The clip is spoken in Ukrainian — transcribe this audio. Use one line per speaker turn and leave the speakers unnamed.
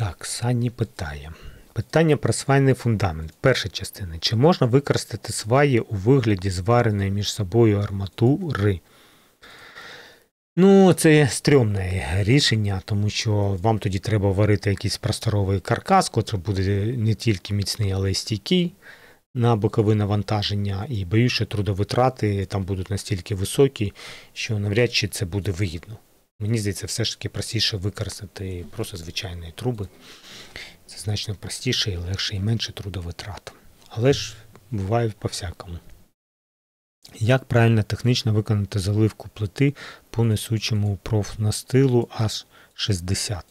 Так, Санні питає. Питання про свайний фундамент. Перша частина. Чи можна використати сваї у вигляді звареної між собою арматури? Ну, це стрьомне рішення, тому що вам тоді треба варити якийсь просторовий каркас, котрий буде не тільки міцний, але й стійкий на бокове навантаження. І боюся, що трудовитрати там будуть настільки високі, що навряд чи це буде вигідно. Мені здається, все ж таки простіше використати просто звичайні труби. Це значно простіше і легше і менше трудовитрат. Але ж буває по-всякому. Як правильно технічно виконати заливку плити по несучому профнастилу H60?